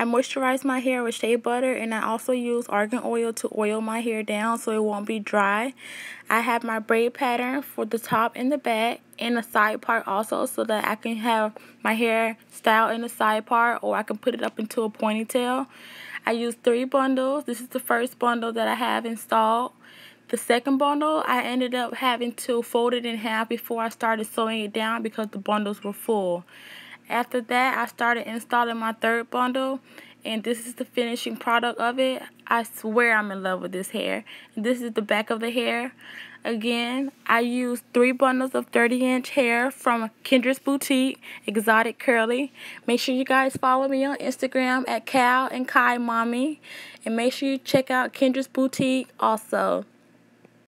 I moisturize my hair with shea butter and I also use argan oil to oil my hair down so it won't be dry. I have my braid pattern for the top and the back and the side part also so that I can have my hair styled in the side part or I can put it up into a ponytail. I use three bundles. This is the first bundle that I have installed. The second bundle, I ended up having to fold it in half before I started sewing it down because the bundles were full. After that, I started installing my third bundle and this is the finishing product of it. I swear I'm in love with this hair. This is the back of the hair. Again, I used three bundles of 30 inch hair from Kendra's Boutique, Exotic Curly. Make sure you guys follow me on Instagram at Cal and Kai Mommy. And make sure you check out Kendra's Boutique also.